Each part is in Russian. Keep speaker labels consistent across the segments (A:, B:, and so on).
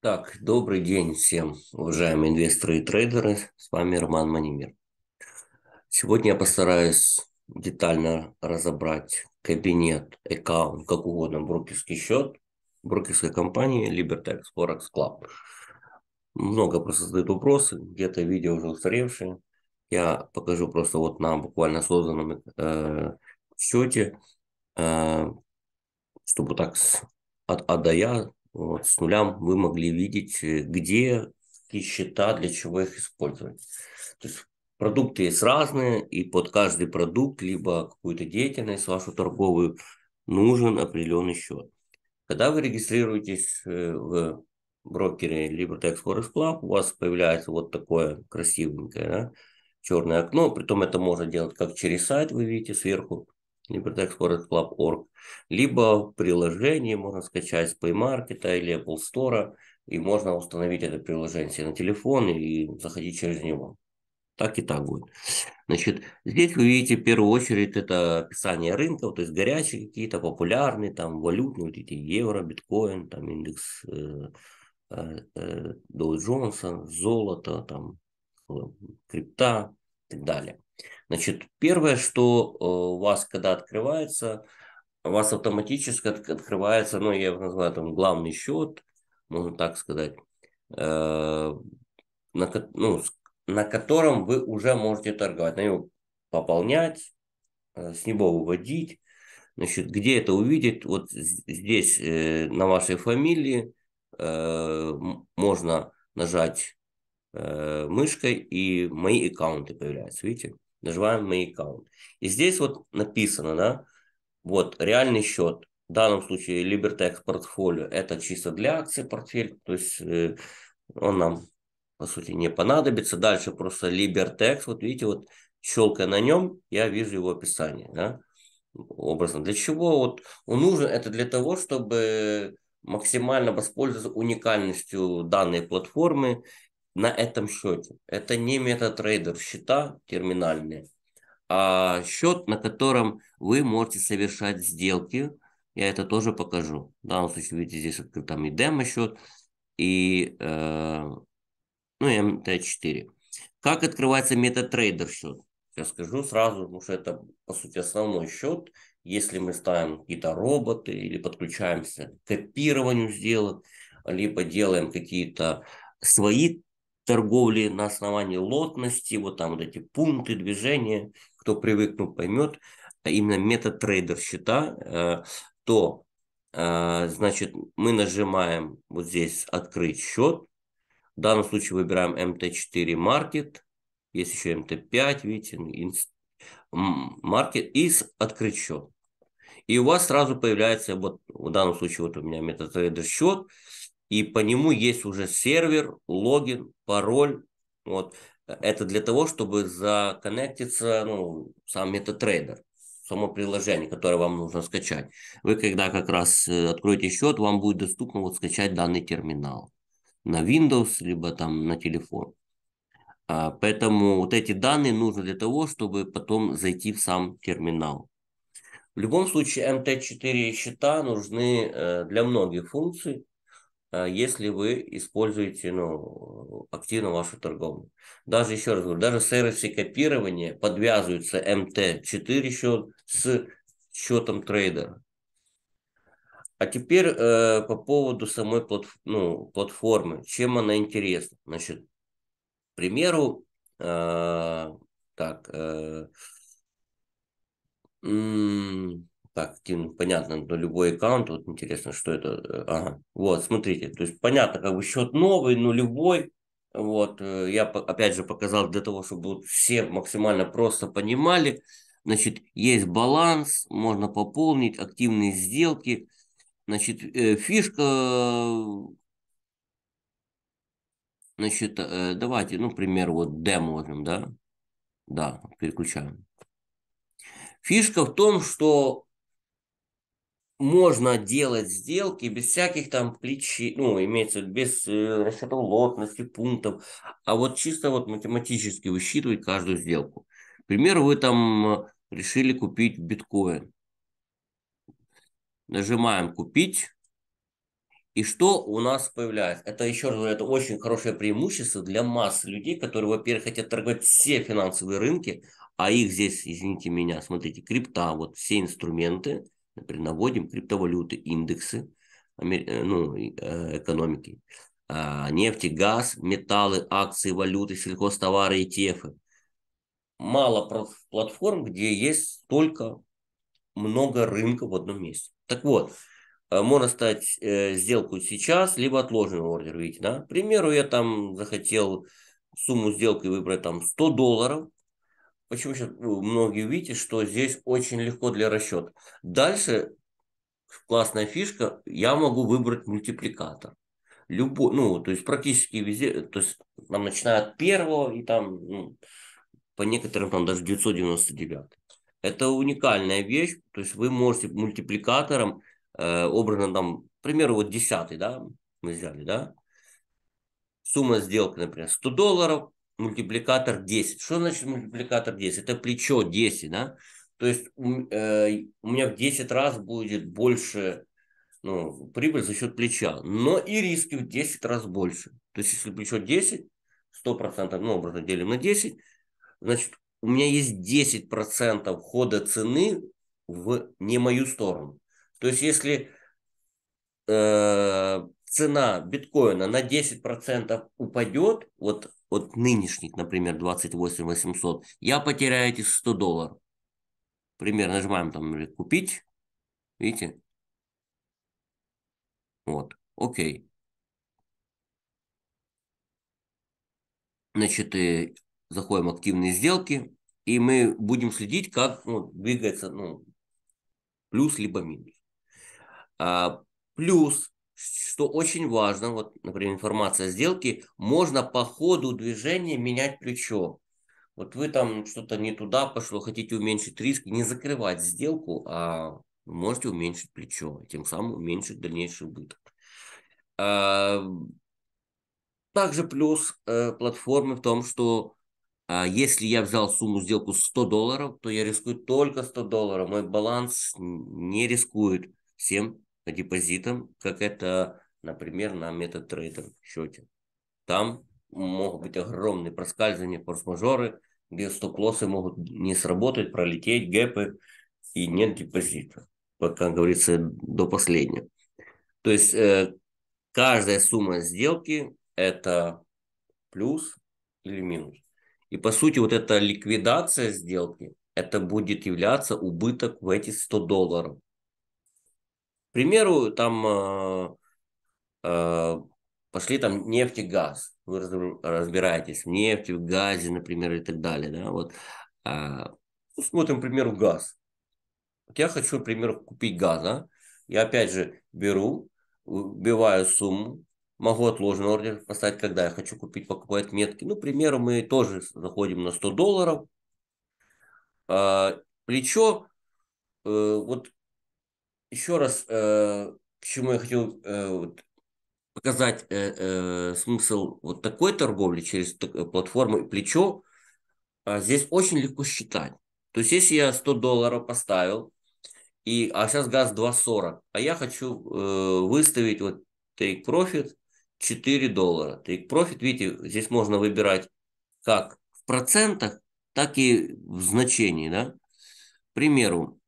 A: Так, добрый день всем, уважаемые инвесторы и трейдеры. С вами Роман Манимир. Сегодня я постараюсь детально разобрать кабинет, аккаунт, как угодно, брокерский счет брокерской компании Libertex Forex Club. Много просто задают вопросы, где-то видео уже устаревшие. Я покажу просто вот на буквально созданном э, счете, э, чтобы так от А до Я вот, с нуля вы могли видеть, э, где какие счета, для чего их использовать. То есть продукты есть разные, и под каждый продукт, либо какую-то деятельность вашу торговую, нужен определенный счет. Когда вы регистрируетесь э, в брокере Libertex Forex Club, у вас появляется вот такое красивенькое да, черное окно, притом это можно делать как через сайт, вы видите сверху, libertexforestclub.org, либо приложение можно скачать с Play Market или Apple Store, и можно установить это приложение себе на телефон и заходить через него. Так и так будет. Значит, здесь вы видите в первую очередь это описание рынков, то есть горячие какие-то, популярные, там валютные, вот эти евро, биткоин, там индекс э, э, Доу э, Джонса, золото, там э, крипта и так далее. Значит, первое, что э, у вас, когда открывается, у вас автоматически открывается, ну, я его называю там главный счет, можно так сказать, э, на, ну, на котором вы уже можете торговать, на него пополнять, э, с него выводить. Значит, где это увидеть? Вот здесь на вашей фамилии можно нажать мышкой и мои аккаунты появляются, видите? Нажимаем My аккаунт И здесь вот написано, да, вот реальный счет. В данном случае Libertex портфолио это чисто для акций портфель, то есть э, он нам по сути не понадобится. Дальше просто Libertex, вот видите, вот щелкая на нем, я вижу его описание, да, образно. Для чего вот он нужен? Это для того, чтобы максимально воспользоваться уникальностью данной платформы на этом счете. Это не MetaTrader счета терминальные, а счет, на котором вы можете совершать сделки. Я это тоже покажу. В данном случае, видите, здесь открыт там и демо-счет, и э, ну, МТ4. Эм как открывается MetaTrader счет? Я скажу сразу, потому что это, по сути, основной счет. Если мы ставим какие-то роботы или подключаемся к копированию сделок, либо делаем какие-то свои торговли на основании лотности, вот там вот эти пункты движения, кто привыкнул, поймет, а именно метод трейдер счета, э, то э, значит, мы нажимаем вот здесь «Открыть счет». В данном случае выбираем MT4 Market. Есть еще MT5, видите, Market и «Открыть счет». И у вас сразу появляется, вот в данном случае вот у меня MetaTrader счет, и по нему есть уже сервер, логин, пароль. Вот. Это для того, чтобы законнектиться ну, сам MetaTrader, само приложение, которое вам нужно скачать. Вы когда как раз э, откроете счет, вам будет доступно вот скачать данный терминал на Windows, либо там на телефон. А, поэтому вот эти данные нужны для того, чтобы потом зайти в сам терминал. В любом случае, mt 4 счета нужны э, для многих функций. Э, если вы используете ну, активно вашу торговлю. Даже еще раз говорю, даже сервисы копирования подвязываются МТ4 счет с счетом трейдера. А теперь э, по поводу самой платф ну, платформы, чем она интересна. Значит, к примеру, э, так, э, так, Тим, понятно, но любой аккаунт, вот интересно, что это, э, ага, вот, смотрите, то есть понятно, как бы счет новый, нулевой, вот, э, я опять же показал для того, чтобы все максимально просто понимали, значит, есть баланс, можно пополнить, активные сделки, значит, э, фишка, значит, давайте, ну, пример, вот демо возьмем, да, да, переключаем. Фишка в том, что можно делать сделки без всяких там причин, ну, имеется без э, расчетов лотности, пунктов, а вот чисто вот математически высчитывать каждую сделку. К примеру, вы там решили купить биткоин. Нажимаем «Купить». И что у нас появляется? Это еще раз, это очень хорошее преимущество для масс людей, которые, во-первых, хотят торговать все финансовые рынки, а их здесь, извините меня, смотрите, крипта, вот все инструменты – Например, наводим криптовалюты, индексы э, ну, э, экономики, а, нефть, газ, металлы, акции, валюты, сельхозтовары, ETF. Мало платформ, где есть только много рынка в одном месте. Так вот, э, можно стать сделку сейчас, либо отложенный ордер, видите, да? К примеру, я там захотел сумму сделки выбрать там 100 долларов, почему сейчас ну, многие видите, что здесь очень легко для расчета. Дальше классная фишка, я могу выбрать мультипликатор. Любой, ну, то есть практически везде, то есть там начиная от первого и там, ну, по некоторым там даже 999. Это уникальная вещь, то есть вы можете мультипликатором э, образно там, к примеру, вот 10, да, мы взяли, да, сумма сделки, например, 100 долларов, мультипликатор 10. Что значит мультипликатор 10? Это плечо 10, да? То есть э, у меня в 10 раз будет больше ну, прибыль за счет плеча, но и риски в 10 раз больше. То есть если плечо 10, 100%, ну, образно делим на 10, значит, у меня есть 10% хода цены в не мою сторону. То есть если э, цена биткоина на 10% упадет, вот вот нынешний, например, 28 800, я потеряю эти 100 долларов. Пример нажимаем там купить, видите? Вот, окей. Значит, и э, заходим в активные сделки, и мы будем следить, как ну, двигается ну, плюс либо минус. А, плюс что очень важно, вот, например, информация о сделке можно по ходу движения менять плечо. Вот вы там что-то не туда пошло, хотите уменьшить риск, не закрывать сделку, а можете уменьшить плечо, тем самым уменьшить дальнейший убыток. А, также плюс э, платформы в том, что а, если я взял сумму сделку 100 долларов, то я рискую только 100 долларов. Мой баланс не рискует всем по депозитам, как это, например, на MetaTrader счете. Там могут быть огромные проскальзывания, форс-мажоры, где стоп-лоссы могут не сработать, пролететь, гэпы, и нет депозита, вот, как говорится, до последнего. То есть э, каждая сумма сделки – это плюс или минус. И по сути вот эта ликвидация сделки, это будет являться убыток в эти 100 долларов примеру, там э, э, пошли там нефть и газ, вы разбираетесь в нефти, в газе, например, и так далее, да, вот. Э, ну, смотрим, к примеру, газ. Вот я хочу, к примеру, купить газ, да? я опять же беру, убиваю сумму, могу отложенный ордер поставить, когда я хочу купить покупать отметки. Ну, к примеру, мы тоже заходим на 100 долларов. А, плечо, э, вот еще раз, э, к чему я хотел э, показать э, э, смысл вот такой торговли через платформу и плечо, а здесь очень легко считать. То есть, если я 100 долларов поставил, и, а сейчас газ 2.40, а я хочу выставить вот take profit 4 доллара. Take profit, видите, здесь можно выбирать как в процентах, так и в значении. Да? К примеру,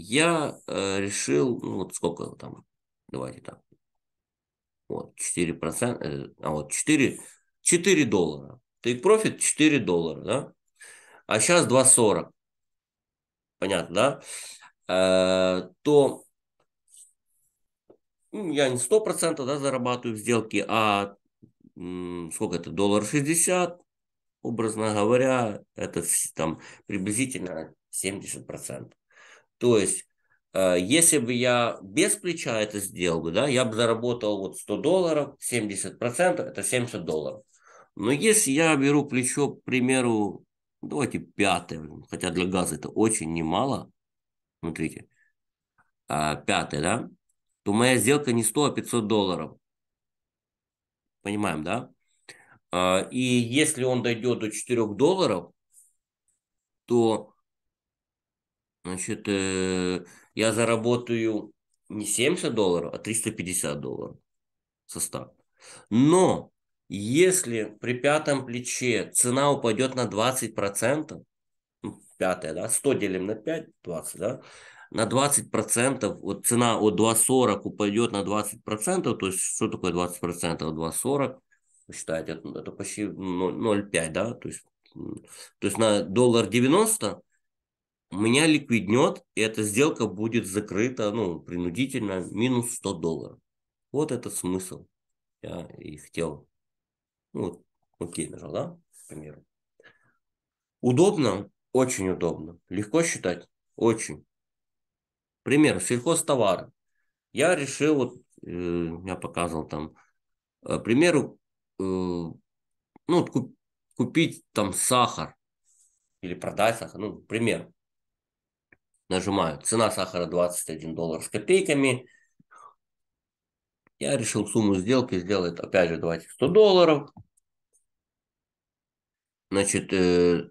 A: я э, решил, ну вот сколько там, давайте так, вот 4 процента, э, а вот 4, 4 доллара. Take profit 4 доллара, да? А сейчас 2,40. Понятно, да? Э, то ну, я не 100% да, зарабатываю в сделке, а м, сколько это, доллар 60, образно говоря, это там приблизительно 70%. То есть, э, если бы я без плеча это сделал, бы, да, я бы заработал вот 100 долларов, 70%, это 70 долларов. Но если я беру плечо, к примеру, давайте пятое, хотя для газа это очень немало, смотрите, а, пятое, да, то моя сделка не 100, а 500 долларов. Понимаем, да? А, и если он дойдет до 4 долларов, то Значит, э, я заработаю не 70 долларов, а 350 долларов со старта. Но если при пятом плече цена упадет на 20%, ну, пятое, да, 100 делим на 5, 20, да, на 20%, вот цена от 2,40 упадет на 20%, то есть что такое 20%? 2,40, считаете, это, это почти 0,5, да, то есть, то есть на доллар 90 меня ликвиднет, и эта сделка будет закрыта, ну, принудительно, минус 100 долларов. Вот этот смысл я и хотел. Ну, вот, окей нажал, да, к примеру. Удобно? Очень удобно. Легко считать? Очень. Пример, сельхозтовары. Я решил, вот, э, я показывал там, э, примеру, э, ну, вот, куп, купить там сахар или продать сахар, ну, пример нажимаю. Цена сахара 21 доллар с копейками. Я решил сумму сделки сделать, опять же, давайте 100 долларов. Значит, э,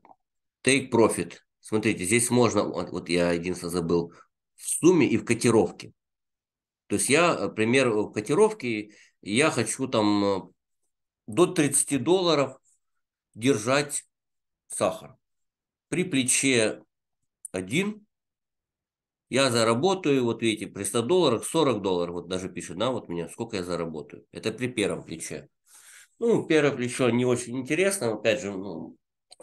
A: take profit. Смотрите, здесь можно, вот, вот я единственно забыл, в сумме и в котировке. То есть я, э, пример э, в котировке, я хочу там до 30 долларов держать сахар. При плече 1, я заработаю, вот видите, при 100 долларах 40 долларов, вот даже пишет, да, вот меня, сколько я заработаю. Это при первом плече. Ну, первое плечо не очень интересно, опять же, ну,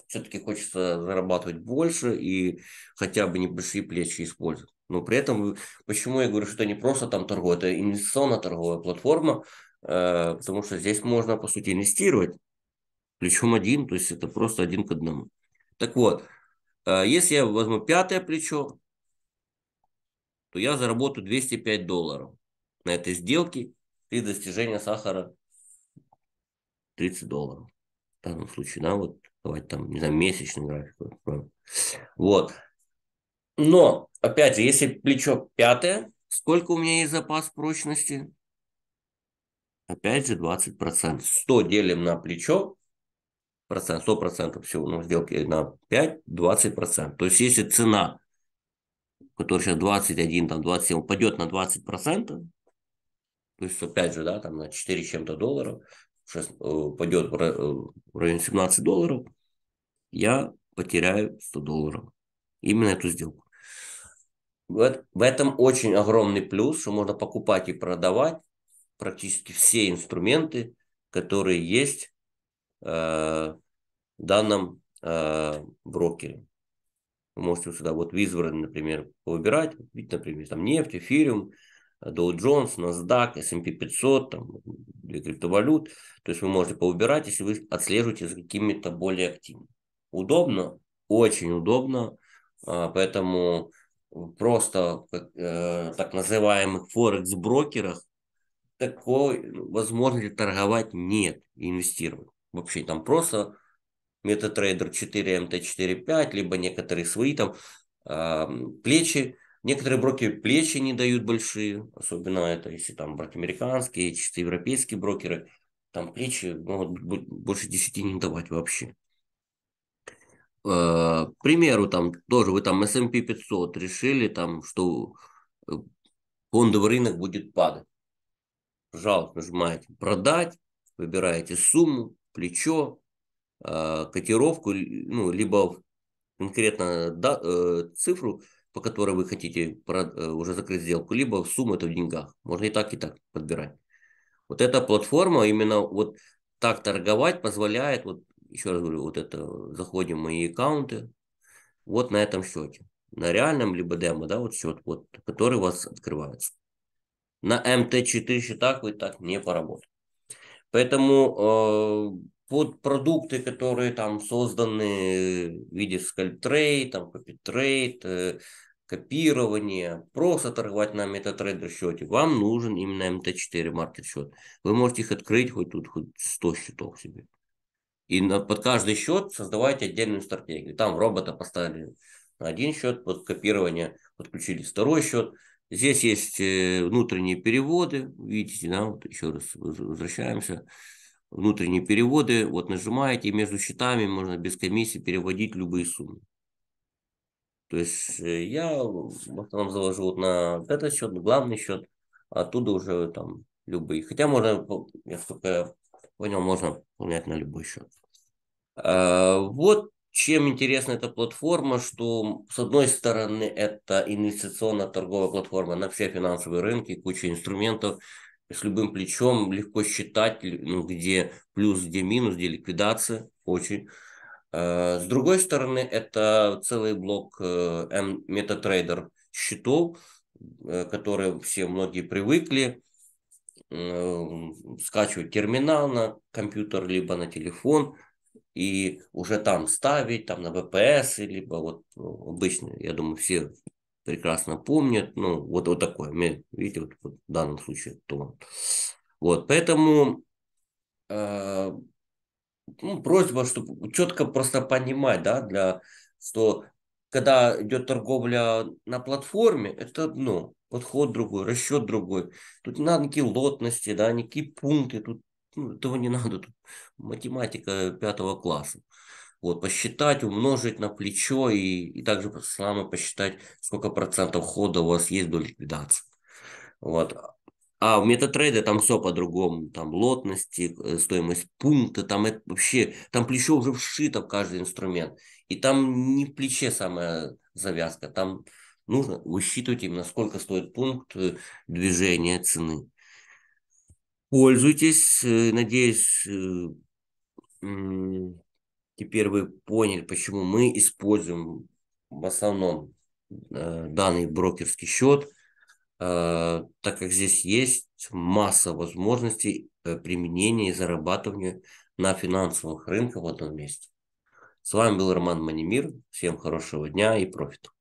A: все-таки хочется зарабатывать больше и хотя бы небольшие плечи использовать. Но при этом, почему я говорю, что это не просто там торговая, это инвестиционная торговая платформа, э, потому что здесь можно, по сути, инвестировать плечом один, то есть это просто один к одному. Так вот, э, если я возьму пятое плечо, то я заработаю 205 долларов на этой сделке при достижении сахара 30 долларов. В данном случае, да, вот давайте там, не знаю, месячный график. Вот. Но, опять же, если плечо пятое, сколько у меня есть запас прочности? Опять же 20%. 100 делим на плечо, процент, 100% всего ну, на сделке на 5, 20%. То есть, если цена который сейчас 21, там 27, упадет на 20%, то есть опять же, да, там на 4 чем-то долларов, сейчас упадет э, э, в районе 17 долларов, я потеряю 100 долларов. Именно эту сделку. в этом очень огромный плюс, что можно покупать и продавать практически все инструменты, которые есть э, в данном э, брокере. Вы можете сюда вот в избранный, например, выбирать, купить, например, там нефть, эфириум, Dow Jones, NASDAQ, S&P 500, там, для криптовалют. То есть вы можете поубирать, если вы отслеживаете за какими-то более активными. Удобно? Очень удобно. А, поэтому просто э, так называемых форекс-брокерах такой возможности торговать нет, инвестировать. Вообще там просто MetaTrader 4, MT45, либо некоторые свои там плечи. Некоторые брокеры плечи не дают большие, особенно это если там брать американские, чисто европейские брокеры, там плечи могут больше 10 не давать вообще. Э, к примеру, там тоже вы там S&P 500 решили, там, что э, фондовый рынок будет падать. Пожалуйста, нажимаете «Продать», выбираете сумму, плечо, а, котировку, ну, либо конкретно да, э, цифру, по которой вы хотите э, уже закрыть сделку, либо сумму это в деньгах. Можно и так, и так подбирать. Вот эта платформа именно вот так торговать позволяет, вот еще раз говорю, вот это, э, заходим в мои аккаунты, вот на этом счете, на реальном либо демо, да, вот счет, вот, который у вас открывается. На МТ4 счетах вы так не поработаете. Поэтому э, вот продукты, которые там созданы в виде скальптрейд, там копитрейд, э, копирование, просто торговать на MetaTrader счете. Вам нужен именно МТ 4 маркет счет. Вы можете их открыть хоть тут, хоть 100 счетов себе. И на, под каждый счет создавайте отдельную стратегию. Там робота поставили на один счет, под копирование подключили второй счет. Здесь есть э, внутренние переводы. Видите, да, вот еще раз возвращаемся внутренние переводы, вот нажимаете, между счетами можно без комиссии переводить любые суммы. То есть э, я в основном завожу вот на этот счет, на главный счет, а оттуда уже там любые. Хотя можно, я столько понял, можно поменять на любой счет. А, вот чем интересна эта платформа, что с одной стороны это инвестиционно-торговая платформа на все финансовые рынки, куча инструментов, с любым плечом легко считать, ну, где плюс, где минус, где ликвидация, очень. Э, с другой стороны, это целый блок MetaTrader э, счетов, э, которые все многие привыкли скачивать терминал на компьютер, либо на телефон, и уже там ставить, там на VPS, либо вот обычно, я думаю, все прекрасно помнят. Ну, вот, вот такое, видите, вот, вот в данном случае то Вот, поэтому э, ну, просьба, чтобы четко просто понимать, да, для, что когда идет торговля на платформе, это одно, подход другой, расчет другой. Тут не надо никакие лотности, да, никакие пункты, тут ну, этого не надо, тут математика пятого класса. Вот, посчитать, умножить на плечо и, и также самое посчитать, сколько процентов хода у вас есть до ликвидации. Вот. А в метатрейде там все по-другому. Там лотности, э, стоимость пункта, там это вообще, там плечо уже вшито в каждый инструмент. И там не в плече самая завязка, там нужно высчитывать именно сколько стоит пункт э, движения цены. Пользуйтесь, э, надеюсь, Теперь вы поняли, почему мы используем в основном э, данный брокерский счет, э, так как здесь есть масса возможностей э, применения и зарабатывания на финансовых рынках в одном месте. С вами был Роман Манимир. Всем хорошего дня и профита.